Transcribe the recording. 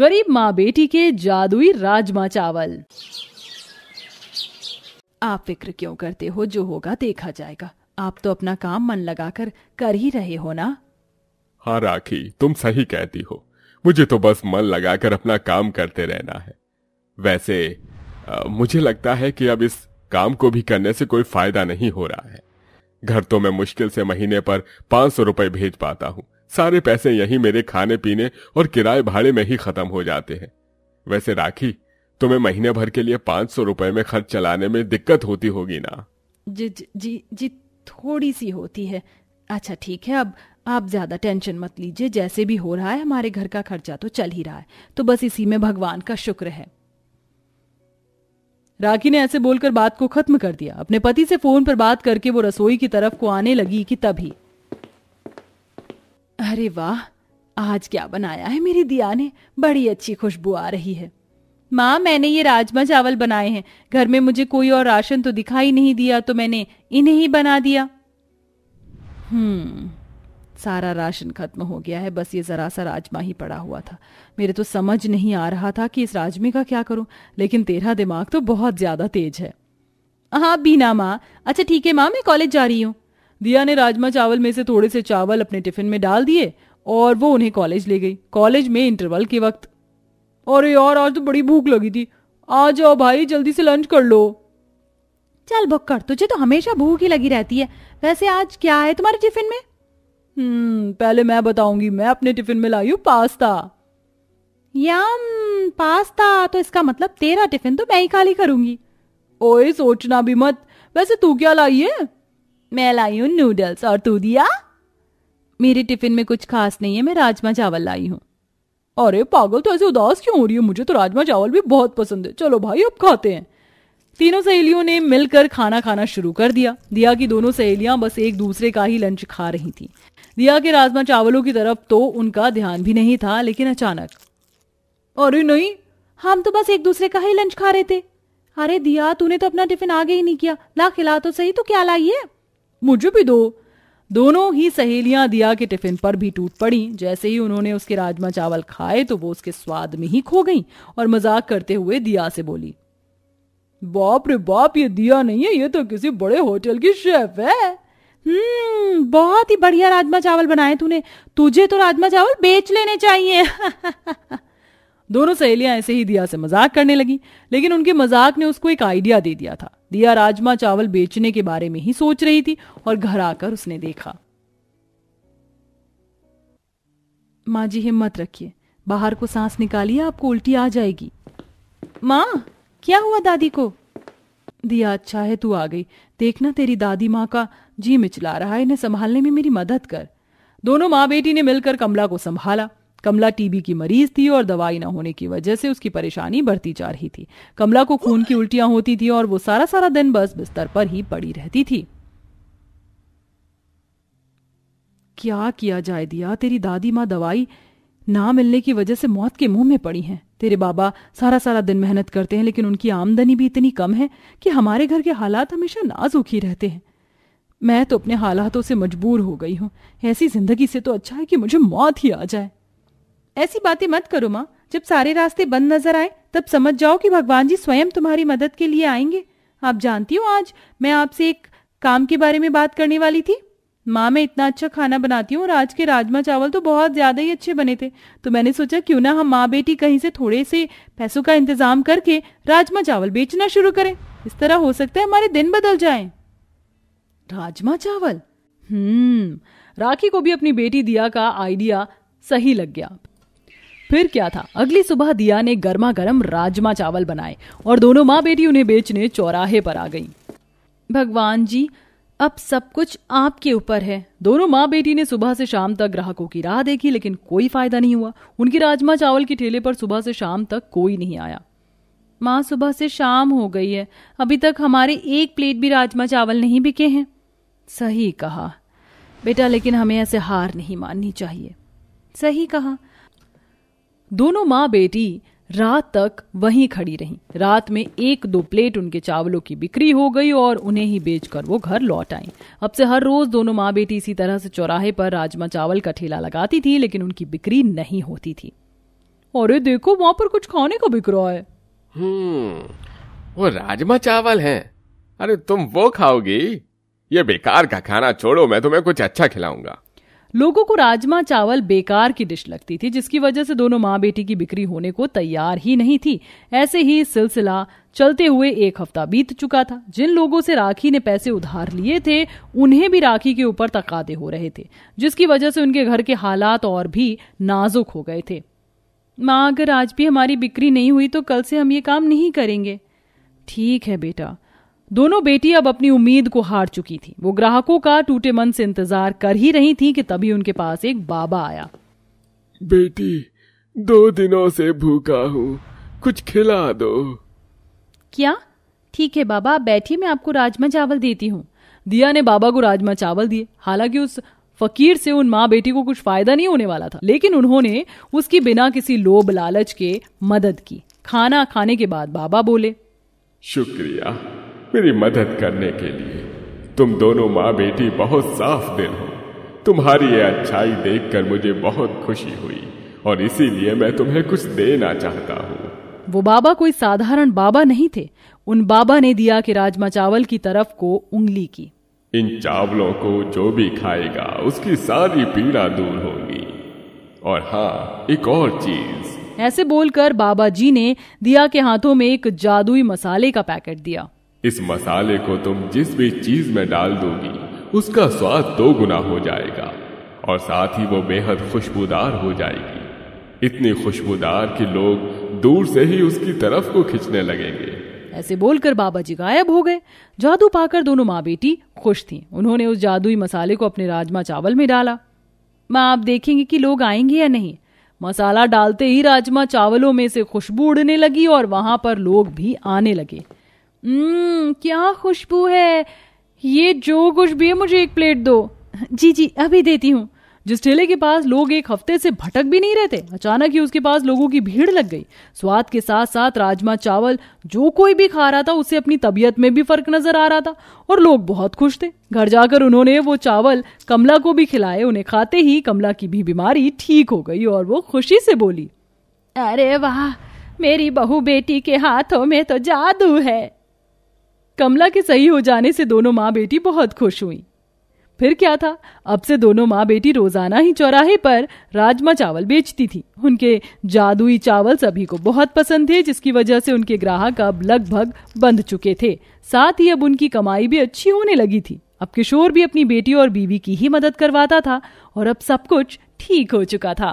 गरीब माँ बेटी के जादुई राजमा चावल आप फिक्र क्यों करते हो जो होगा देखा जाएगा आप तो अपना काम मन लगाकर कर ही रहे हो ना हाँ राखी तुम सही कहती हो मुझे तो बस मन लगाकर अपना काम करते रहना है वैसे आ, मुझे लगता है कि अब इस काम को भी करने से कोई फायदा नहीं हो रहा है घर तो मैं मुश्किल से महीने पर पांच सौ रुपए भेज पाता हूँ सारे पैसे यही मेरे खाने पीने और किराए भाड़े में ही खत्म हो जाते हैं वैसे राखी तुम्हें महीने भर के लिए पांच सौ रुपए में खर्च चलाने में दिक्कत होती होगी ना जी जी जी थोड़ी सी होती है अच्छा ठीक है अब आप ज्यादा टेंशन मत लीजिए जैसे भी हो रहा है हमारे घर का खर्चा तो चल ही रहा है तो बस इसी में भगवान का शुक्र है राखी ने ऐसे बोलकर बात को खत्म कर दिया अपने पति से फोन पर बात करके वो रसोई की तरफ को आने लगी कि तभी अरे वाह आज क्या बनाया है मेरी दिया ने बड़ी अच्छी खुशबू आ रही है माँ मैंने ये राजमा चावल बनाए हैं घर में मुझे कोई और राशन तो दिखाई नहीं दिया तो मैंने इन्हें ही बना दिया हम्म सारा राशन खत्म हो गया है बस ये ज़रा सा राजमा ही पड़ा हुआ था मेरे तो समझ नहीं आ रहा था कि इस राजमे का क्या करूं लेकिन तेरा दिमाग तो बहुत ज़्यादा तेज है हाँ बीना माँ अच्छा ठीक है माँ मैं कॉलेज जा रही हूँ दिया ने राजमा चावल में से थोड़े से चावल अपने टिफिन में डाल दिए और वो उन्हें कॉलेज ले गई कॉलेज में इंटरवल के वक्त और यार आज तो बड़ी भूख लगी थी आ जाओ भाई जल्दी से लंच कर लो चल बक्कर तुझे तो हमेशा भूख ही लगी रहती है वैसे आज क्या है तुम्हारे टिफिन में हम्म पहले मैं बताऊंगी मैं अपने टिफिन में लाई हूँ पास्ता यम पास्ता तो इसका मतलब तेरा टिफिन तो मैं ही खाली करूंगी ओए सोचना भी मत वैसे तू क्या लाई है मैं लाई हूँ नूडल्स और तू दिया मेरे टिफिन में कुछ खास नहीं है मैं राजमा चावल लाई हूँ अरे पागल तो ऐसे उदास क्यों हो रही है मुझे तो राजमा चावल भी बहुत पसंद है चलो भाई अब खाते हैं तीनों सहेलियों ने मिलकर खाना खाना शुरू कर दिया दिया की दोनों सहेलियां बस एक दूसरे का ही लंच खा रही थी दिया के राजमा चावलों की तरफ तो उनका ध्यान भी नहीं था लेकिन अचानक अरे नहीं हम तो बस एक दूसरे का ही लंच खा रहे थे अरे दिया तूने तो अपना टिफिन आगे ही नहीं किया ला खिला तो सही तो क्या लाइए मुझे भी दो दोनों ही सहेलियां दिया के टिफिन पर भी टूट पड़ी जैसे ही उन्होंने उसके राजमा चावल खाए तो वो उसके स्वाद में ही खो गई और मजाक करते हुए दिया से बोली बाप रे बाप ये दिया नहीं है ये तो किसी बड़े होटल की शेफ है हम्म बहुत ही बढ़िया राजमा चावल बनाए तूने तुझे तो राजमा चावल बेच लेने चाहिए दोनों सहेलियां ऐसे ही दिया से मजाक करने लगी लेकिन उनके मजाक ने उसको एक आइडिया दे दिया था दिया राजमा चावल बेचने के बारे में ही सोच रही थी और घर आकर उसने देखा माँ जी हिम्मत रखिए बाहर को सांस निकालिए आपको उल्टी आ जाएगी माँ क्या हुआ दादी को दिया अच्छा है तू आ गई देखना तेरी दादी माँ का जी मिचला रहा है इन्हें संभालने में मेरी मदद कर दोनों माँ बेटी ने मिलकर कमला को संभाला कमला टीबी की मरीज थी और दवाई ना होने की वजह से उसकी परेशानी बढ़ती जा रही थी कमला को खून की उल्टियां होती थी और वो सारा सारा दिन बस बिस्तर पर ही पड़ी रहती थी क्या किया जाए दिया तेरी दादी माँ दवाई ना मिलने की वजह से मौत के मुंह में पड़ी हैं तेरे बाबा सारा सारा दिन मेहनत करते हैं लेकिन उनकी आमदनी भी इतनी कम है कि हमारे घर के हालात हमेशा नाजुक ही रहते हैं मैं तो अपने हालातों से मजबूर हो गई हूँ ऐसी जिंदगी से तो अच्छा है कि मुझे मौत ही आ जाए ऐसी बातें मत करो माँ जब सारे रास्ते बंद नजर आए तब समझ जाओ कि भगवान जी स्वयं तुम्हारी मदद के लिए आएंगे आप जानती हो आज मैं आपसे एक काम के बारे में बात करने वाली थी माँ मैं इतना अच्छा खाना बनाती हूँ और आज के राजमा चावल तो बहुत ज्यादा ही अच्छे बने थे तो मैंने सोचा क्यों ना हम माँ बेटी कहीं से थोड़े से पैसों का इंतजाम करके राजमा चावल बेचना शुरू करें इस तरह हो सकता है हमारे दिन बदल जाए राजमा चावल हम्म राखी को भी अपनी बेटी दिया का आइडिया सही लग गया फिर क्या था अगली सुबह दिया ने गर्मा गर्म राजमा चावल बनाए और दोनों माँ बेटी उन्हें बेचने चौराहे पर आ गई भगवान जी अब सब कुछ आपके ऊपर है दोनों माँ बेटी ने सुबह से शाम तक ग्राहकों की राह देखी लेकिन कोई फायदा नहीं हुआ उनकी राजमा चावल के ठेले पर सुबह से शाम तक कोई नहीं आया माँ सुबह से शाम हो गई है अभी तक हमारे एक प्लेट भी राजमा चावल नहीं बिके हैं सही कहा बेटा लेकिन हमें ऐसे हार नहीं माननी चाहिए सही कहा दोनों माँ बेटी रात तक वहीं खड़ी रहीं रात में एक दो प्लेट उनके चावलों की बिक्री हो गई और उन्हें ही बेचकर वो घर लौट आई अब से हर रोज दोनों माँ बेटी इसी तरह से चौराहे पर राजमा चावल का ठेला लगाती थी लेकिन उनकी बिक्री नहीं होती थी अरे देखो वहाँ पर कुछ खाने का बिक रहा है हम्म, वो राजमा चावल है अरे तुम वो खाओगी ये बेकार का खाना छोड़ो मैं तुम्हें कुछ अच्छा खिलाऊंगा लोगों को राजमा चावल बेकार की डिश लगती थी जिसकी वजह से दोनों माँ बेटी की बिक्री होने को तैयार ही नहीं थी ऐसे ही सिलसिला चलते हुए एक हफ्ता बीत चुका था जिन लोगों से राखी ने पैसे उधार लिए थे उन्हें भी राखी के ऊपर तकादे हो रहे थे जिसकी वजह से उनके घर के हालात और भी नाजुक हो गए थे माँ अगर आज भी हमारी बिक्री नहीं हुई तो कल से हम ये काम नहीं करेंगे ठीक है बेटा दोनों बेटी अब अपनी उम्मीद को हार चुकी थी वो ग्राहकों का टूटे मन से इंतजार कर ही रही थी कि तभी उनके पास एक बाबा आया बेटी दो दिनों से भूखा हूँ कुछ खिला दो क्या ठीक है बाबा बैठिए मैं आपको राजमा चावल देती हूँ दिया ने बाबा को राजमा चावल दिए हालांकि उस फकीर से उन माँ बेटी को कुछ फायदा नहीं होने वाला था लेकिन उन्होंने उसकी बिना किसी लोभ लालच के मदद की खाना खाने के बाद बाबा बोले शुक्रिया मेरी मदद करने के लिए तुम दोनों माँ बेटी बहुत साफ दिल हो तुम्हारी ये अच्छाई देखकर मुझे बहुत खुशी हुई और इसीलिए मैं तुम्हें कुछ देना चाहता हूँ वो बाबा कोई साधारण बाबा नहीं थे उन बाबा ने दिया कि राजमा चावल की तरफ को उंगली की इन चावलों को जो भी खाएगा उसकी सारी पीड़ा दूर होगी और हाँ एक और चीज ऐसे बोलकर बाबा जी ने दिया के हाथों में एक जादुई मसाले का पैकेट दिया इस मसाले को तुम जिस भी चीज में डाल दोगी उसका स्वाद दो गुना हो जाएगा और साथ ही वो बेहद खुशबूदार हो जाएगी इतनी खुशबूदार कि लोग दूर से ही उसकी तरफ को खींचने लगेंगे ऐसे बोलकर बाबा जी गायब हो गए जादू पाकर दोनों माँ बेटी खुश थीं। उन्होंने उस जादुई मसाले को अपने राजमा चावल में डाला माँ आप देखेंगे कि लोग आएंगे या नहीं मसाला डालते ही राजमा चावलों में से खुशबू उड़ने लगी और वहां पर लोग भी आने लगे हम्म क्या खुशबू है ये जो कुछ भी है मुझे एक प्लेट दो जी जी अभी देती हूँ जिस ठेले के पास लोग एक हफ्ते से भटक भी नहीं रहते अचानक ही उसके पास लोगों की भीड़ लग गई स्वाद के साथ साथ राजमा चावल जो कोई भी खा रहा था उसे अपनी तबीयत में भी फर्क नजर आ रहा था और लोग बहुत खुश थे घर जाकर उन्होंने वो चावल कमला को भी खिलाए उन्हें खाते ही कमला की भी बीमारी ठीक हो गई और वो खुशी से बोली अरे वाह मेरी बहू बेटी के हाथों में तो जादू है कमला के सही हो जाने से दोनों माँ बेटी बहुत खुश हुई फिर क्या था अब से दोनों माँ बेटी रोजाना ही चौराहे पर राजमा चावल बेचती थी उनके जादुई चावल सभी को बहुत पसंद थे जिसकी वजह से उनके ग्राहक अब लगभग बंध चुके थे साथ ही अब उनकी कमाई भी अच्छी होने लगी थी अब किशोर भी अपनी बेटी और बीवी की ही मदद करवाता था और अब सब कुछ ठीक हो चुका था